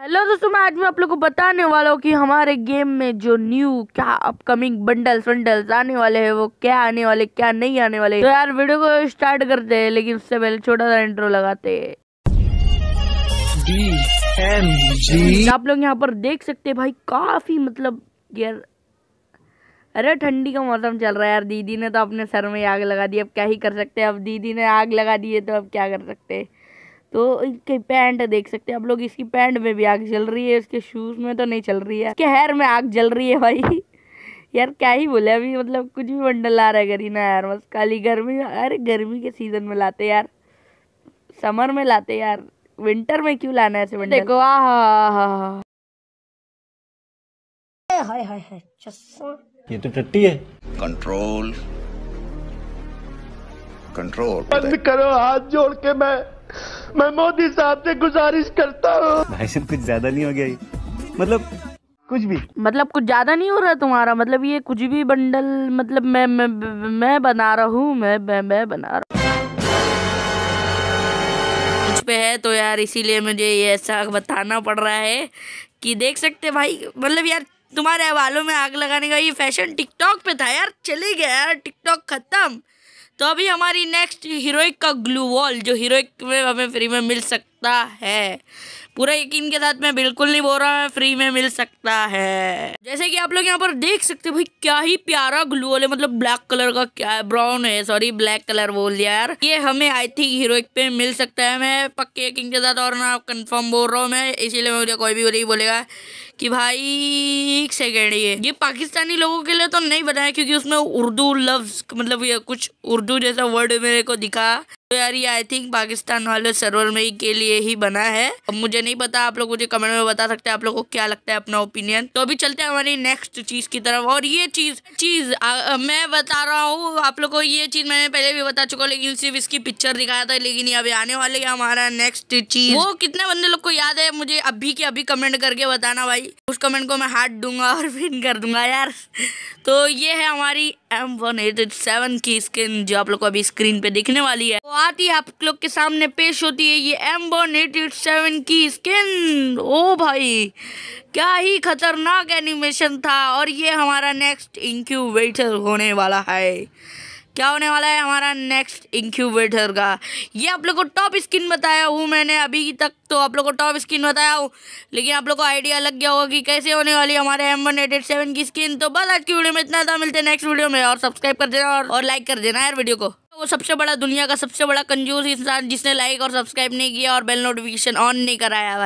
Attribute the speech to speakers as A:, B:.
A: hello दोस्तों मैं आज मैं आप लोग को बताने वाला हूँ कि हमारे गेम में जो न्यू क्या अपकमिंग बंडल्स वंडल्स आने वाले हैं वो क्या आने वाले क्या नहीं आने वाले तो यार वीडियो को स्टार्ट करते हैं लेकिन उससे पहले छोटा सा इंट्रो लगाते हैं तो आप लोग यहाँ पर देख सकते हैं भाई काफी मतलब यार अरे ठंडी का मौसम चल रहा है यार दीदी ने तो अपने सर में आग लगा दी अब क्या ही कर सकते है अब दीदी ने आग लगा दी है तो अब क्या कर सकते है तो इसकी पैंट देख सकते हैं आप लोग इसकी पैंट में भी आग जल रही है इसके शूज में तो नहीं चल रही है इसके हेयर में आग जल रही है भाई यार क्या ही बोले अभी मतलब कुछ भी बंडल आ रहा है करीना यार बस खाली गर्मी अरे गर्मी के सीजन में लाते यार समर में लाते यार विंटर में क्यों लाना है ऐसे बंडल देखो आ ये तो टट्टी है कंट्रोल कंट्रोल बंद करो हाथ जोड़ के मैं मैं मोदी साहब से गुजारिश करता हूँ भाई सिर्फ कुछ ज्यादा नहीं हो गया मतलब कुछ भी मतलब कुछ ज्यादा नहीं हो रहा तुम्हारा मतलब ये कुछ भी बंडल मतलब मैं मैं मैं बना रहा हूँ मैं, मैं मैं बना रहा कुछ पे है तो यार इसीलिए मुझे ये ऐसा बताना पड़ रहा है कि देख सकते भाई मतलब यार तुम्हारे वालों में आग लगाने का ये फैशन टिकटॉक पे था यार चले गया यार टिकटॉक खत्म तो अभी हमारी नेक्स्ट हीरोइक का ग्लू वॉल जो हीरोइक में हमें फ्री में मिल सकता है पूरा यकीन के साथ मैं बिल्कुल नहीं बोल रहा हूँ फ्री में मिल सकता है जैसे कि आप लोग यहाँ पर देख सकते हो भाई क्या ही प्यारा ग्लू वॉल है मतलब ब्लैक कलर का क्या है ब्राउन है सॉरी ब्लैक कलर बोल दिया यार ये हमें आई थिंक हीरोइक पे मिल सकता है मैं पक्के यकीन के साथ और ना कंफर्म बोल रहा हूँ मैं इसीलिए मुझे कोई भी नहीं बोलेगा कि भाई एक सेकेंड ये ये पाकिस्तानी लोगों के लिए तो नहीं बनाया क्योंकि उसमें उर्दू लफ्ज़ मतलब ये कुछ उर्दू जैसा वर्ड मेरे को दिखा तो यार ये आई थिंक पाकिस्तान वाले सर्वर में के लिए ही बना है अब मुझे नहीं पता आप लोग मुझे कमेंट में बता सकते हैं आप लोग को क्या लगता है अपना ओपिनियन तो अभी चलते हैं हमारी नेक्स्ट चीज की तरफ और ये चीज चीज आ, मैं बता रहा हूँ आप लोग को ये चीज मैंने पहले भी बता चुका लेकिन सिर्फ इसकी पिक्चर दिखाया था लेकिन ये अभी आने वाले हमारा नेक्स्ट चीज वो कितने बंदे लोग को याद है मुझे अभी के अभी कमेंट करके बताना भाई उस कमेंट को मैं हाथ दूंगा और फिन कर दूंगा यार तो ये है हमारी एम वन एट सेवन की स्किन जो आप लोग को अभी स्क्रीन पे दिखने वाली है बात ही आप लोग के सामने पेश होती है ये वन एट एट सेवन की स्किन ओ भाई क्या ही खतरनाक एनिमेशन था और ये हमारा नेक्स्ट इंक्यूबेटर होने वाला है क्या होने वाला है हमारा नेक्स्ट इंक्यूबेटर का ये आप लोग को टॉप स्किन बताया हूँ मैंने अभी तक तो आप लोग को टॉप स्किन बताया हूँ लेकिन आप लोग को आइडिया लग गया होगा कि कैसे होने वाली हमारे M one eight eight seven की स्किन तो बस आज की वीडियो में इतना था मिलते हैं नेक्स्ट वीडियो में और सब्सक्राइब कर देना और, और लाइक कर देना यार वीडियो को तो वो सबसे बड़ा दुनिया का सबसे बड़ा कंजूस इंसान जिसने लाइक और सब्सक्राइब नहीं किया और बेल नोटिफिकेशन ऑन नहीं कराया भाई